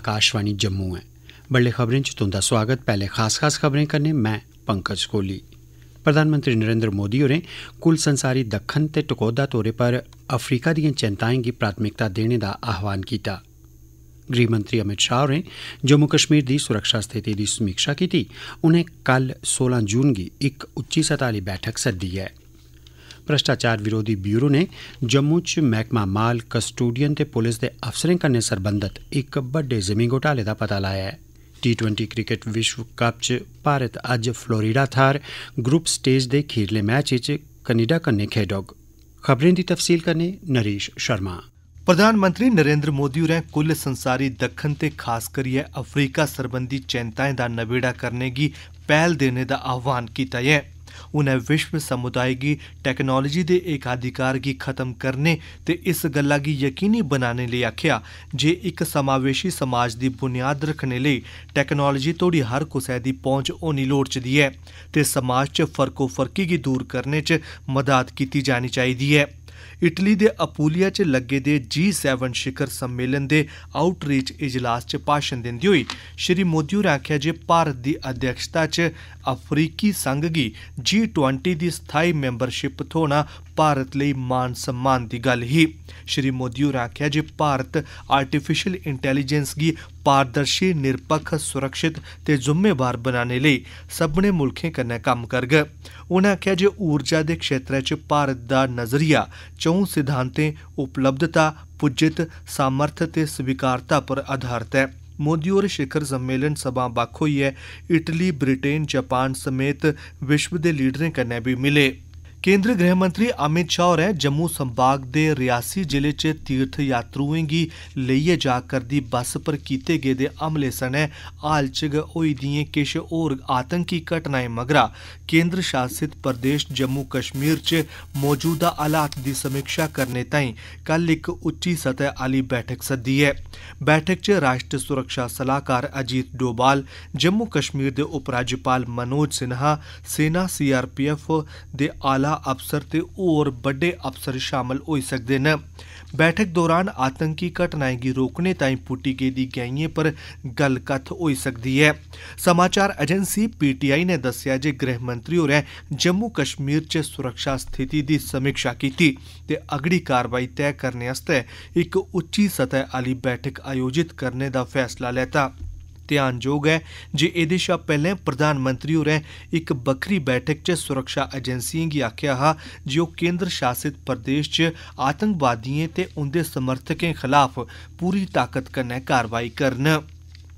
आकाशवाणी जम्मू ऐ बड्डलै खबरें च तुंदा स्वागत पैहले खास खास खबरें कन्नै मैं पंकज कोहली प्रधानमंत्री नरेंद्र मोदी होरें कुल संसारी दक्खन ते टकोह्दा तौर पर अफ्रीका दिएं चिंताएं गी प्राथमिकता देने दा आह्वान कीता गृहमंत्री अमित शाह होरें जम्मू कश्मीर दी सुरक्षा स्थिति दी समीक्षा कीती उनें कल 16 जून गी इक उच्ची सतह आह्ली बैठक सद्दी ऐं भ्रष्टाचार विरोधी ब्यूरो ने जम्मू च मैह्कमा माल कस्टोडियन ते पुलिस दे अफसरें कन्नै सरबंधत इक बड्डे जिमीं घोटाले दा पता लाया ऐ टी ट्वेंटी क्रिकेट विश्व कप च भारत अज्ज फ्लोरिडा थाह्र ग्रुप स्टेज दे खीरले मैच च कनाडा कन्नै खेडोग खबरें दी तफसील कन्नै नरेश शर्मा प्रधानमंत्री नरेंद्र मोदी होरें कुल संसारी दक्खन ते खास करियै अफ्रीका सरबंधी चिंताएं दा नबेड़ा करने गी पैह्ल देने दा आह्वान कीता ऐ ਉਹਨੇ ਵਿਸ਼ਵ ਸਮੁਦਾਇ ਦੀ ਟੈਕਨੋਲੋਜੀ ਦੇ ਏਕਾਧਿਕਾਰ ਕੀ ਖਤਮ ਕਰਨੇ ਤੇ ਇਸ ਗੱਲਾਂ ਕੀ ਯਕੀਨੀ ਬਣਾਉਣ ਲਈ ਆਖਿਆ ਜੇ ਇੱਕ ਸਮਾਵੇਸ਼ੀ ਸਮਾਜ ਦੀ ਬੁਨਿਆਦ ਰੱਖਣ ਲਈ ਟੈਕਨੋਲੋਜੀ ਤੋੜੀ ਹਰ ਕਿਸੇ ਦੀ ਪਹੁੰਚ ਹੋਣੀ ਲੋੜਚਦੀ ਹੈ ਤੇ ਸਮਾਜ 'ਚ ਫਰਕੋ ਫਰਕੀ ਕੀ ਦੂਰ ਕਰਨੇ 'ਚ ਮਦਦ ਕੀਤੀ ਜਾਣੀ ਚਾਹੀਦੀ ਹੈ ਇਟਲੀ ਦੇ ਅਪੂਲੀਆ 'ਚ ਲੱਗੇ ਦੇ G7 ਸ਼ਿਖਰ ਸੰਮੇਲਨ ਦੇ ਆਊਟਰੀਚ ਇਜਲਾਸ 'ਚ ਭਾਸ਼ਣ ਦਿੰਦੇ ਹੋਏ ਸ਼੍ਰੀ ਮੋਦੀ ਨੇ ਆਖਿਆ ਜੇ ਭਾਰਤ ਦੀ ਅਧਿਕਸ਼ਤਾ 'ਚ ਅਫਰੀਕੀ ਸੰਘ ਦੀ G20 ਦੀ ਸਥਾਈ ਮੈਂਬਰਸ਼ਿਪ ਥੋਣਾ ਭਾਰਤ ਲਈ ਮਾਨ ਸਨਮਾਨ ਦੀ ਗੱਲ ਹੀ ਸ਼੍ਰੀ ਮੋਦੀ ਹੋਰ ਆਖਿਆ ਜੇ ਭਾਰਤ ਆਰਟੀਫੀਸ਼ੀਅਲ ਇੰਟੈਲੀਜੈਂਸ ਦੀ ਪਾਰਦਰਸ਼ੀ ਨਿਰਪੱਖ ਸੁਰੱਖਿਅਤ ਤੇ ਜ਼ਿੰਮੇਵਾਰ ਬਣਾਉਣ ਲਈ ਸਭਨੇ ਮੁਲਕਾਂ ਕੰਨੇ ਕੰਮ ਕਰਗ ਉਹਨਾਂ ਆਖਿਆ ਜੇ ਊਰਜਾ ਦੇ ਖੇਤਰ 'ਚ ਭਾਰਤ ਦਾ ਨਜ਼ਰੀਆ ਚੌਂ ਸਿਧਾਂਤੇ ਉਪਲਬਧਤਾ ਪੁੱਜਿਤ ਸਮਰਥ ਤੇ ਸਵੀਕਾਰਤਾ ਪਰ ਆਧਾਰਿਤ ਹੈ ਮੋਦੀ ਹੋਰ ਸ਼ਿਖਰ ਸੰਮੇਲਨ ਸਭਾ ਬਾਖੋਈ ਹੈ ਇਟਲੀ ਬ੍ਰਿਟੇਨ ਜਾਪਾਨ ਸਮੇਤ ਵਿਸ਼ਵ ਦੇ ਲੀਡਰਾਂ ਕਨੇ ਵੀ ਮਿਲੇ केंद्रीय गृह मंत्री अमित शाह होरें जम्मू संभाग के रियासी जिले च तीर्थ यात्रुएं गी लेइयै जा करदी बस पर कीते गेदे हमले सने हाल च गै होई दियें किश होर आतंकी घटनाएं मगरा केंद्र शासित प्रदेश जम्मू कश्मीर च मौजूदा हालात दी समीक्षा करने ताई कल एक उच्ची सतह आली बैठक सदी है बैठक च राष्ट्र सुरक्षा सलाहकार अजीत डोभाल जम्मू कश्मीर के उपराज्यपाल मनोज सिन्हा सेना सीआरपीएफ दे आला ਜ਼ਿਲ੍ਹਾ ਅਫਸਰ ਤੇ ਹੋਰ ਵੱਡੇ ਅਫਸਰ ਸ਼ਾਮਲ ਹੋਈ ਸਕਦੇ ਨੇ ਬੈਠਕ ਦੌਰਾਨ ਆਤੰਕੀ ਘਟਨਾਵਾਂ ਦੀ ਰੋਕਣੇ ਤਾਈਂ ਪੁੱਟੀ ਗਈ ਦੀ ਗਾਈਏ ਪਰ ਗੱਲਕੱਥ ਹੋਈ ਸਕਦੀ ਹੈ ਸਮਾਚਾਰ ਏਜੰਸੀ ਪੀਟੀਆਈ ਨੇ ਦੱਸਿਆ ਜੇ ਗ੍ਰਹਿ ਮੰਤਰੀ ਹੋਰੇ ਜੰਮੂ ਕਸ਼ਮੀਰ 'ਚ ਸੁਰੱਖਿਆ ਸਥਿਤੀ ਦੀ ਸਮੀਖਿਆ ਕੀਤੀ ਤੇ ਅਗੜੀ ਕਾਰਵਾਈ ਤੈਅ ਕਰਨੇ ਵਾਸਤੇ ਇੱਕ ਉੱਚੀ ਸਤਹ ਵਾਲੀ ਬੈਠਕ ਆਯੋਜਿਤ ਕਰਨੇ ਦਾ ਫੈਸਲਾ ਲਿਆ ਤਾਂ ਧਿਆਨਯੋਗ ਹੈ ਜੇ ਇਹਦੇ ਸ਼ਾ ਪਹਿਲੇ ਪ੍ਰਧਾਨ ਮੰਤਰੀ ਹੋ ਰਹੇ ਇੱਕ ਬੱਕਰੀ ਬੈਠਕ 'ਚ ਸੁਰੱਖਿਆ ਏਜੰਸੀਆਂ ਦੀ ਆਖਿਆ ਹਾ ਜਿਉ ਕੇਂਦਰ ਸ਼ਾਸਿਤ ਪ੍ਰਦੇਸ਼ 'ਚ ਆਤੰਕਵਾਦੀਆਂ ਤੇ ਉਹਦੇ ਸਮਰਥਕਾਂ ਖਿਲਾਫ ਪੂਰੀ ਤਾਕਤ ਕਨੇ ਕਾਰਵਾਈ ਕਰਨ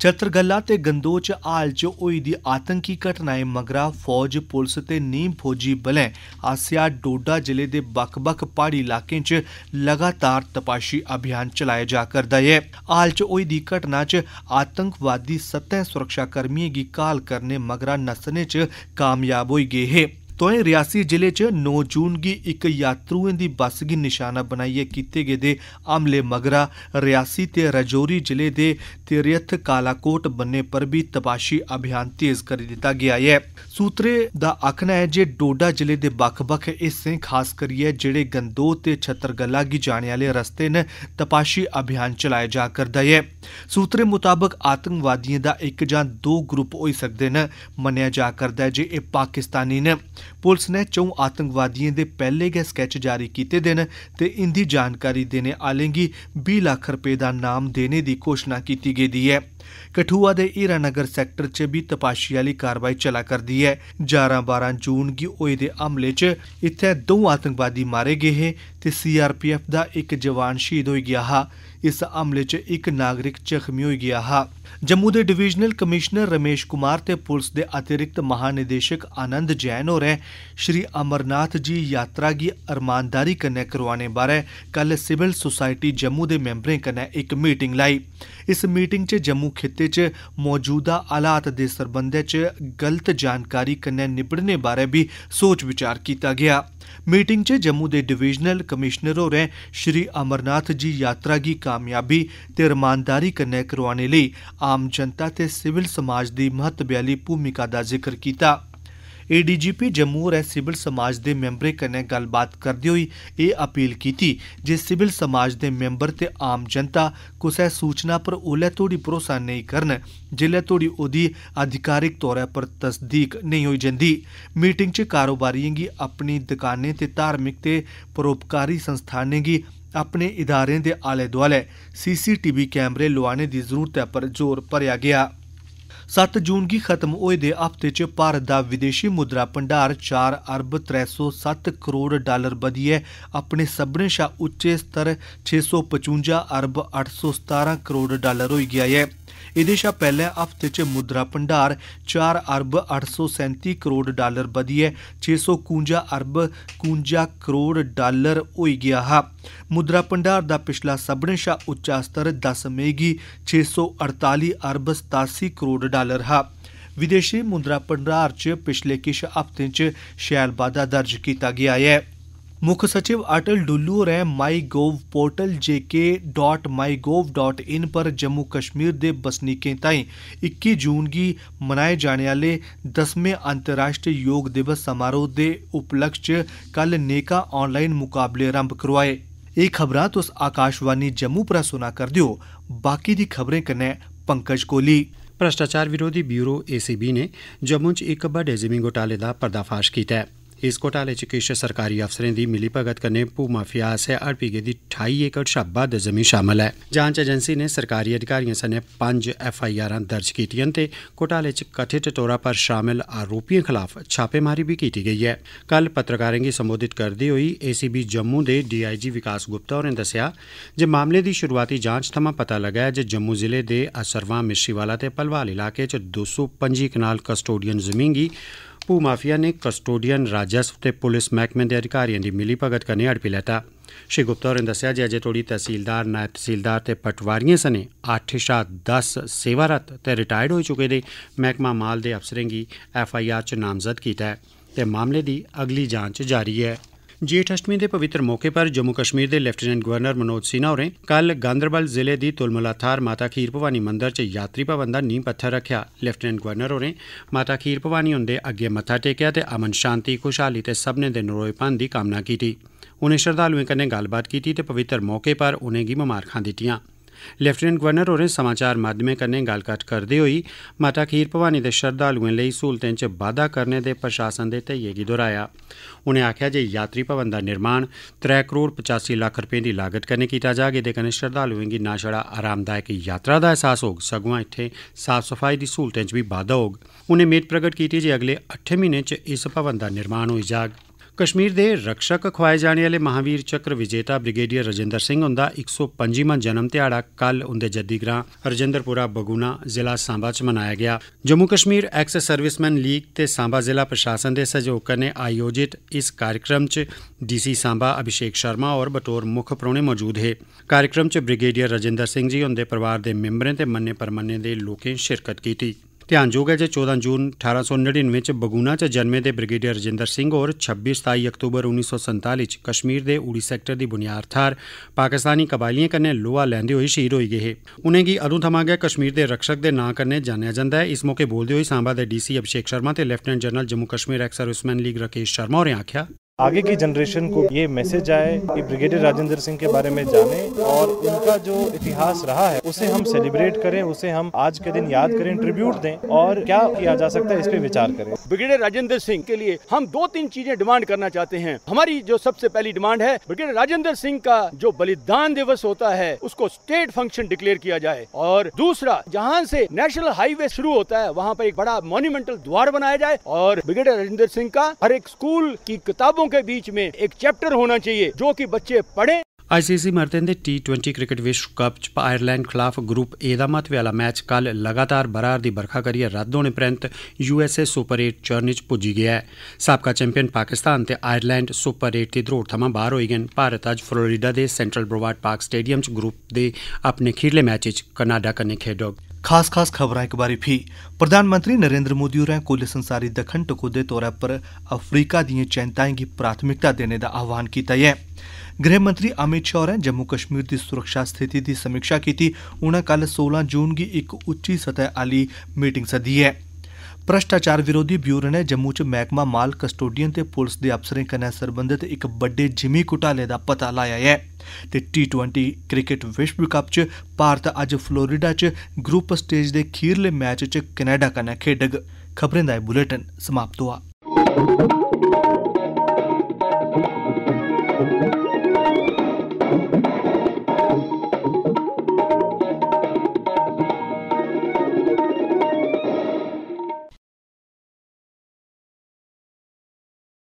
ਚਤਰਗੱਲਾ ਤੇ ਗੰਦੋਚ ਹਾਲ ਚ ਹੋਈ ਦੀ ਆਤੰਕੀ ਘਟਨਾਏ ਮਗਰਾ ਫੌਜ ਪੁਲਿਸ ਤੇ ਨੀਮ ਫੌਜੀ ਬਲੇ ਆਸਿਆ ਡੋਡਾ ਜ਼ਿਲ੍ਹੇ ਦੇ ਬਕਬਕ ਪਹਾੜੀ ਇਲਾਕੇ ਚ ਲਗਾਤਾਰ ਤਪਾਸ਼ੀ ਅਭਿਆਨ ਚਲਾਇਆ ਜਾ ਕਰਦਾ ਹੈ ਹਾਲ ਚ ਹੋਈ ਦੀ ਘਟਨਾ ਚ ਆਤੰਕਵਾਦੀ ਸੱਤੇ ਸੁਰੱਖਿਆ ਕਰਮੀਆਂ ਦੀ ਕਾਲ ਕਰਨੇ ਮਗਰਾ ਨਸਨੇ ਚ ਕਾਮਯਾਬ ਹੋਈ ਗਏ ਹੈ ਤੋਏ ਰਿਆਸੀ ਜ਼ਿਲ੍ਹੇ 'ਚ 9 ਜੂਨ ਦੀ ਇੱਕ ਯਾਤਰੂਆਂ ਦੀ ਬੱਸ ਗੀ ਨਿਸ਼ਾਨਾ ਬਣਾਈਏ ਕੀਤੇ ਗਏ ਦੇ ਆਮਲੇ ਮਗਰਾ ਰਿਆਸੀ ਤੇ ਰਜੋਰੀ ਜ਼ਿਲ੍ਹੇ ਦੇ ਤਿਰਯਥ ਕਾਲਾਕੋਟ ਬੰਨੇ ਪਰ ਵੀ ਤਪਾਸ਼ੀ ਅਭਿਆਨ ਤੇਜ਼ ਕਰ ਦਿੱਤਾ ਗਿਆ ਹੈ ਸੂਤਰੇ ਦਾ ਅਖਣਾ ਹੈ ਜੇ ਡੋਡਾ ਜ਼ਿਲ੍ਹੇ ਦੇ ਬਖ-ਬਖ ਇਸੇ ਖਾਸ ਕਰੀਏ ਜਿਹੜੇ ਗੰਦੋ ਤੇ ਛਤਰਗਲਾ ਕੀ ਜਾਣੇ ਵਾਲੇ ਰਸਤੇ ਨੇ ਤਪਾਸ਼ੀ ਅਭਿਆਨ ਚਲਾਇਆ ਜਾ ਕਰਦਾ ਹੈ ਸੂਤਰੇ ਮੁਤਾਬਕ ਆਤੰਕਵਾਦੀਆਂ ਦਾ ਇੱਕ ਜਾਂ ਦੋ ਗਰੁੱਪ ਹੋਈ ਸਕਦੇ ਨੇ ਮੰਨਿਆ ਜਾ ਕਰਦਾ ਹੈ ਜੇ ਇਹ ਪਾਕਿਸਤਾਨੀ ਨੇ ਪੁਲਿਸ ਨੇ ਚੌਂ ਆਤੰਕਵਾਦੀਆਂ ਦੇ ਪਹਿਲੇ ਗਏ ਸਕੈਚ ਜਾਰੀ ਕੀਤੇ ਦਿਨ ਤੇ ਇੰਦੀ ਜਾਣਕਾਰੀ ਦੇਣੇ ਆਲੇਗੀ 20 ਲੱਖ ਰੁਪਏ ਦਾ ਨਾਮ ਦੇਣੇ ਦੀ ਘੋਸ਼ਣਾ ਕੀਤੀ ਗਈ ਹੈ ਕਠੂਆ ਦੇ ਈਰਾ ਨਗਰ ਸੈਕਟਰ 'ਚ ਵੀ ਤਪਾਸ਼ੀ ਵਾਲੀ ਕਾਰਵਾਈ ਚਲਾ ਕਰਦੀ ਹੈ 11-12 ਜੂਨ ਕੀ ਹੋਏ ਦੇ ਹਮਲੇ 'ਚ ਇੱਥੇ ਦੋ ਆਤੰਕਵਾਦੀ ਮਾਰੇ ਗਏ ਤੇ ਸੀਆਰਪੀਐਫ ਦਾ ਇੱਕ ਜਵਾਨ ਸ਼ਹੀਦ ਹੋ ਗਿਆ ਹਾ ਇਸ ਹਮਲੇ 'ਚ ਇੱਕ ਨਾਗਰਿਕ ਜ਼ਖਮੀ ਹੋ ਗਿਆ ਹਾ ਜੰਮੂ ਦੇ ਡਿਵੀਜ਼ਨਲ ਕਮਿਸ਼ਨਰ ਰਮੇਸ਼ ਕੁਮਾਰ ਤੇ ਪੁਲਿਸ ਦੇ ਅਤਿਰਿਕਤ ਮਹਾਨਿਦੇਸ਼ਕ ਆਨੰਦ ਜੈਨ ਹੋਰੇ ਸ਼੍ਰੀ ਅਮਰਨਾਥ ਜੀ ਯਾਤਰਾ ਦੀ ਅਰਮਾਨਦਾਰੀ ਕਰਨੇ ਕਰਵਾਉਣੇ ਬਾਰੇ ਕੱਲ ਸਿਵਲ ਸੁਸਾਇਟੀ ਜੰਮੂ ਦੇ ਮੈਂਬਰਾਂ ਕਨੇ ਇੱਕ ਮੀਟਿੰਗ ਲਾਈ ਇਸ ਮੀਟਿੰਗ 'ਚ ਜੰਮੂ ਖੇਤੇ 'ਚ ਮੌਜੂਦਾ ਹਾਲਾਤ ਦੇ ਸਰਬੰਧੇ 'ਚ ਗਲਤ ਜਾਣਕਾਰੀ ਕਨੇ ਨਿਬੜਨੇ ਬਾਰੇ ਵੀ ਸੋਚ ਵਿਚਾਰ ਕੀਤਾ ਗਿਆ मीटिंग च जम्मू दे डिवीजनल कमिश्नर होरें श्री अमरनाथ जी यात्रा गी कामयाबी ते रमानदारी कन्नै करोआने लेई आम जनता ते सिविल समाज दी महत्वै आली भूमिका दा जिक्र कीता ਏਡੀਜੀਪੀ ਜੰਮੂ और सिविल समाज ਦੇ ਮੈਂਬਰੇ ਕਨੇ ਗੱਲਬਾਤ ਕਰਦੇ ਹੋਈ ਇਹ ਅਪੀਲ ਕੀਤੀ ਜੇ ਸਿਵਲ ਸਮਾਜ ਦੇ ਮੈਂਬਰ ਤੇ ਆਮ ਜਨਤਾ ਕੁਸੈ ਸੂਚਨਾ ਪਰ ਉਲੇ ਤੋੜੀ ਭਰੋਸਾ ਨਹੀਂ ਕਰਨ ਜਿਲੇ ਤੋੜੀ ਉਹਦੀ ਅਧਿਕਾਰਿਕ ਤੌਰ ਪਰ ਤਸਦੀਕ ਨਹੀਂ ਹੋਈ ਜਾਂਦੀ ਮੀਟਿੰਗ 'ਚ ਕਾਰੋਬਾਰੀਏਂਗੀ ਆਪਣੀ ਦੁਕਾਨੇ ਤੇ ਧਾਰਮਿਕ ਤੇ ਪਰੋਪਕਾਰੀ ਸੰਸਥਾਨੇਂਗੀ ਆਪਣੇ ਇਦਾਰਿਆਂ ਦੇ ਆਲੇ-ਦੁਆਲੇ ਸੀਸੀਟੀਵੀ ਕੈਮਰੇ ਲਵਾਉਣੇ ਦੀ ਜ਼ਰੂਰਤ ਹੈ ਪਰ ਜ਼ੋਰ ਭਰਿਆ ਗਿਆ 7 ਜੂਨ ਕੀ ਖਤਮ ਹੋਏ ਦੇ ਹਫਤੇ 'ਚ ਭਾਰਤ ਦਾ ਵਿਦੇਸ਼ੀ ਮੁਦਰਾ ਭੰਡਾਰ 4 ਅਰਬ 307 ਕਰੋੜ ਡਾਲਰ ਹੈ ਆਪਣੇ ਸਭਨੇ ਸ਼ਾ ਉੱਚੇ ਸਤਰ 655 ਅਰਬ 817 ਕਰੋੜ ਡਾਲਰ ਹੋ ਗਿਆ ਹੈ ਇਹਦੇ ਸ਼ਾ ਪਹਿਲੇ ਹਫਤੇ 'ਚ ਮੁਦਰਾ ਭੰਡਾਰ 4 ਅਰਬ 837 ਕਰੋੜ ਡਾਲਰ ਵਧੀ ਹੈ 651 ਅਰਬ 51 ਕਰੋੜ ਡਾਲਰ ਹੋਈ ਗਿਆ ਹੈ ਮੁਦਰਾ ਭੰਡਾਰ ਦਾ ਪਿਛਲਾ ਸਭਨੇ ਸ਼ਾ ਉੱਚਾ ਸਤਰ 10 ਮਈ 648 ਅਰਬ 87 ਕਰੋੜ ਡਾਲਰ ਹੈ ਵਿਦੇਸ਼ੀ ਮੁਦਰਾ ਭੰਡਾਰ 'ਚ ਪਿਛਲੇ ਕਿਛ ਹਫ਼ਤੇ 'ਚ ਸ਼ੈਲ ਬਾਦਾ ਦਰਜ ਕੀਤਾ ਗਿਆ ਹੈ ਮੁੱਖ ਸਚਿਵ ਅਟਲ ਡੁੱਲੂ ਰੇ ਮਾਈਗੋਵ ਪੋਰਟਲ jk.mygov.in ਪਰ ਜੰਮੂ ਕਸ਼ਮੀਰ ਦੇ ਬਸਨੀਕਾਂ ਤਾਈ 21 ਜੂਨ ਦੀ ਮਨਾਏ ਜਾਣ ਵਾਲੇ 10ਵੇਂ ਅੰਤਰਰਾਸ਼ਟਰੀ ਯੋਗ ਦਿਵਸ ਸਮਾਰੋਹ ਦੇ ਉਪਲਕਸ਼ 'ਚ ਕੱਲ ਨੇਕਾ ਆਨਲਾਈਨ ਮੁਕਾਬਲੇ ਆਰੰਭ ਕਰਵਾਏ ਇਹ ਖਬਰਾਂ ਤੁਸ ਆਕਾਸ਼ਵਾਨੀ ਜੰਮੂ ਪਰ ਸੁਣਾ ਕਰ ਦਿਓ ਬਾਕੀ ਦੀ ਖਬਰੇ ਕਨੇ ਪੰਕਜ ਕੋਲੀ ਭ੍ਰਸ਼ਟਾਚਾਰ ਵਿਰੋਧੀ ਬਿਊਰੋ ACB ਨੇ ਜੰਮੂ 'ਚ ਇੱਕ ਵੱਡੇ ਜ਼ਮੀਨ ਘੋਟਾਲੇ ਦਾ ਪਰਦਾਫਾਸ਼ ਕੀਤਾ ਹੈ इस घोटाले च किश सरकारी अफसरें दी मिलीभगत कन्नै भू माफिया आसेआ हड़पी गेदी ठाई एकड़ शा बद्ध जमीं शामल ऐ जांच एजेंसी नै सरकारी अधिकारिएं सने पंज एफआईआरां दर्ज कीतियां ते घोटाले च कथित तौरा पर शामल आरोपिएं खलाफ छापेमारी बी कीती गेई ऐ कल पत्रकारें गी संबोधित करदे होई एसीबी जम्मू दे डीआईजी विकास गुप्ता होरें दस्सेआ जे मामले दी शुरूआती जांच थमां पता लग्गा ऐ जे जम्मू जिले दे असरवां मिश्रीवाला ते भलवाल इलाके च दो सौ पं'जी कनाल कस्टोडियन जमीं गी ਭੂ ਮਾਫੀਆ ਨੇ ਕਸਟੋਡੀਅਨ ਰਾਜਸਵ ਤੇ ਪੁਲਿਸ ਮਹਿਕਮੇ ਦੇ ਅਧਿਕਾਰੀਆਂ ਦੀ ਮਿਲੀ ਭਗਤ ਕਰਨੇ ਅੜਪੀ ਲੈਟਾ ਸ਼੍ਰੀ ਗੁਪਤਾ ਹੋਰਿੰਦ ਦੱਸਿਆ ਜੇ ਅਜੇ ਤੋੜੀ ਤਹਿਸੀਲਦਾਰ ਨਾਇਬ ਤਹਿਸੀਲਦਾਰ ਤੇ ਪਟਵਾਰੀਆਂ ਸਨੇ 8 ਸ਼ਾ 10 ਸੇਵਾਰਤ ਤੇ ਰਿਟਾਇਰਡ ਹੋ ਚੁਕੇ ਦੇ ਮਹਿਕਮਾ ਮਾਲ ਦੇ ਅਫਸਰਾਂ ਦੀ ਐਫ ਆਈ ਆਰ ਚ ਨਾਮਜ਼ਦ ਕੀਤਾ ਹੈ ਤੇ ਮਾਮਲੇ ਦੀ ਅਗਲੀ ਜਾਂਚ ਜਾਰੀ ਹੈ ਜੇਠ ਅਸ਼ਟਮੀ ਦੇ ਪਵਿੱਤਰ ਮੌਕੇ ਪਰ ਜੰਮੂ ਕਸ਼ਮੀਰ ਦੇ ਲੈਫਟੀਨੈਂਟ ਗਵਰਨਰ ਮਨੋਜ ਸਿਨਹਾ ਹੋਰੇ ਕੱਲ ਗਾਂਦਰਬਲ ਜ਼ਿਲ੍ਹੇ ਦੀ ਤੁਲਮਲਾ ਥਾਰ ਮਾਤਾ ਖੀਰ ਭਵਾਨੀ ਮੰਦਰ 'ਚ ਯਾਤਰੀ ਭਵਨ ਦਾ ਨੀਂਹ ਪੱਥਰ ਰੱਖਿਆ ਲੈਫਟੀਨੈਂਟ ਗਵਰਨਰ ਹੋਰੇ ਮਾਤਾ ਖੀਰ ਭਵਾਨੀ ਹੁੰਦੇ ਅੱਗੇ ਮੱਥਾ ਟੇਕਿਆ ਤੇ ਅਮਨ ਸ਼ਾਂਤੀ ਖੁਸ਼ਹਾਲੀ ਤੇ ਸਭਨੇ ਦੇ ਨਰੋਏਪਨ ਦੀ ਕਾਮਨਾ ਕੀਤੀ ਉਹਨੇ ਸ਼ਰਧਾਲੂਆਂ ਕਨੇ ਗੱਲਬਾਤ ਕੀਤੀ ਤੇ ਪਵਿੱਤਰ ਮੌਕੇ ਪਰ ਉਹਨੇ ਗੀ ਮਮਾਰਖਾਂ ਦਿੱਤੀਆਂ लेफ्टिनेंट गवर्नर होरें समाचार माध्यमें कन्नै गल्लबात करदे होई माता खीर भवानी दे श्रद्धालुएं लेई स्हूलतें च बाद्दा करने दे प्रशासन दे ध्येइयै गी दोहराया उनें आखेआ जे यात्री भवन दा निर्माण त्रै करोड़ पचासी लक्ख रपें दी लागत कन्नै कीता जाग एह्दे कन्नै श्रद्धालुएं गी ना छड़ा आरामदायक यात्रा दा ऐहसास होग सगुआं इत्थें साफ सफाई दी स्हूलतें च बी बाद्दा होग उनें मेद प्रगट कीती जे अगले अट्ठें म्हीनें च इस भवन दा निर्माण होई जाग ਕਸ਼ਮੀਰ ਦੇ ਰક્ષਕ ਖਵਾਏ ਜਾਣ ਵਾਲੇ ਮਹਾਵੀਰ ਚੱਕਰ ਵਿਜੇਤਾ ਬ੍ਰਿਗੇਡੀਅਰ ਰਜਿੰਦਰ ਸਿੰਘ ਹੁੰਦਾ 125ਵਾਂ ਜਨਮ ਦਿਹਾੜਾ ਕੱਲ ਉਹਦੇ ਜੱਦੀ ਗ੍ਰਾਮ ਰਜਿੰਦਰਪੁਰਾ ਬਗੂਨਾ ਜ਼ਿਲ੍ਹਾ ਸਾਂਬਾ ਚ ਮਨਾਇਆ ਗਿਆ Jammu Kashmir ex serviceman league ਤੇ ਸਾਂਬਾ ਜ਼ਿਲ੍ਹਾ ਪ੍ਰਸ਼ਾਸਨ ਦੇ ਸਹਿਯੋਗ ਨਾਲ ਆਯੋਜਿਤ ਇਸ ਕਾਰਜਕ੍ਰਮ ਚ ਡੀਸੀ ਸਾਂਬਾ ਅਭਿਸ਼ੇਕ ਸ਼ਰਮਾ ਔਰ ਬਟੋਰ ਮੁਖ ਪ੍ਰੋਣੇ ਮੌਜੂਦ ਹੈ ਕਾਰਜਕ੍ਰਮ ਚ ਬ੍ਰਿਗੇਡੀਅਰ ਰਜਿੰਦਰ ਸਿੰਘ ਜੀ ਹੁੰਦੇ ਪਰਿਵਾਰ ਦੇ ਮੈਂਬਰਾਂ ਤੇ ਮੰਨੇ ਪਰਮੰਨੇ ਦੇ ਲੋਕਾਂ ਨੇ ਸ਼ਿਰਕਤ ਕੀਤੀ ਧਿਆਨਯੋਗ ਹੈ ਕਿ 14 ਜੂਨ 1899 ਚ ਬਗੂਨਾ ਚ ਜਨਮੇ ਦੇ ਬ੍ਰਿਗੇਡੀਅਰ ਰਜਿੰਦਰ ਸਿੰਘ ਔਰ 26 27 ਅਕਤੂਬਰ 1947 ਚ ਕਸ਼ਮੀਰ ਦੇ ਉੜੀ ਸੈਕਟਰ ਦੀ ਬੁਨਿਆਦ ਥਾਰ ਪਾਕਿਸਤਾਨੀ ਕਬਾਇਲੀਆਂ ਕਨੇ ਲੋਹਾ ਲੈਂਦੇ ਹੋਏ ਸ਼ਹੀਦ ਹੋਈ ਗਏ ਉਹਨੇ ਕੀ ਅਦੋਂ ਥਮਾ ਗਿਆ ਕਸ਼ਮੀਰ ਦੇ ਰਕਸ਼ਕ ਦੇ ਨਾਂ ਕਰਨੇ ਜਾਣਿਆ ਜਾਂਦਾ ਹੈ ਇਸ ਮੌਕੇ ਬੋਲਦੇ ਹੋਏ ਸਾਂਬਾ ਦੇ ਡੀਸੀ ਅਭਿਸ਼ੇਕ ਸ਼ਰਮਾ ਤੇ lieutenant general Jammu Kashmir ex serviceman league Rakesh Sharma ਹੋਰੇ ਆਖਿਆ आगे की जनरेशन को ये मैसेज आए कि ब्रिगेडियर राजेंद्र सिंह के बारे में जाने और उनका जो इतिहास रहा है उसे हम सेलिब्रेट करें उसे हम आज के दिन याद करें ट्रिब्यूट दें और क्या किया जा सकता है इस पे विचार करें ब्रिगेडियर राजेंद्र सिंह के लिए हम दो तीन चीजें डिमांड करना चाहते हैं हमारी जो सबसे पहली डिमांड है ब्रिगेडियर राजेंद्र सिंह का जो बलिदान दिवस होता है उसको स्टेट फंक्शन डिक्लेयर किया जाए और दूसरा जहाँ से नेशनल हाईवे शुरू होता है वहाँ पर एक बड़ा मोन्यूमेंटल द्वार बनाया जाए और ब्रिगेडियर राजेंद्र सिंह का हर एक स्कूल की किताबों युवाओं के बीच में एक चैप्टर होना चाहिए जो कि बच्चे पढ़े आईसीसी मर्दें दे टी ट्वेंटी क्रिकेट विश्व कप च आयरलैंड खलाफ ग्रुप ए दा महत्वै आह्ला मैच कल लगातार बरार दी बरखा करियै रद्द होने परैंत यूएसए सुपर एट चरण च पुज्जी गेआ ऐ साबका चैंपियन पाकिस्तान ते आयरलैंड सुपर एट दी द्रोड़ थमां बाहर होई गे न भारत अज्ज फ्लोरिडा दे सेंट्रल ब्रोवार्ड पार्क स्टेडियम च ग्रुप दे अपने खीरले मैच च कनाडा कन्नै खेडोग खास खास खबर के बारे भी प्रधानमंत्री नरेंद्र मोदी और कुल संसारी दखन टकोदे तौरा पर अफ्रीका दियें चैंताएं प्राथमिकता देने का आह्वान किया ऐ गृहमंत्री अमित शाह और जम्मू कश्मीर की सुरक्षा स्थिति की समीक्षा की उन्हें कल 16 जून की एक उच्ची सतह आली मीटिंग सदी है ਭ੍ਰਸ਼ਟਾਚਾਰ ਵਿਰੋਧੀ ਬਿਊਰੋ ਨੇ ਜੰਮੂ 'ਚ ਮਹਿਕਮਾ ਮਾਲ ਕਸਟੋਡੀਅਨ ਤੇ ਪੁਲਿਸ ਦੇ ਅਫਸਰਾਂ ਕਨੇ ਸੰਬੰਧਿਤ ਇੱਕ ਵੱਡੇ ਜਿਮੀ ਘੁਟਾਲੇ ਦਾ ਪਤਾ ਲਾਇਆ ਹੈ ਤੇ T20 ਕ੍ਰਿਕਟ ਵਿਸ਼ਵ ਕੱਪ 'ਚ ਭਾਰਤ ਅੱਜ ਫਲੋਰੀਡਾ 'ਚ ਗਰੁੱਪ ਸਟੇਜ ਦੇ ਖੀਰਲੇ ਮੈਚ 'ਚ ਕੈਨੇਡਾ ਕਨੇ ਖੇਡਗ ਖਬਰਾਂ ਦਾ ਇਹ ਬੁਲੇਟਿਨ ਸਮਾਪਤ ਹੋਆ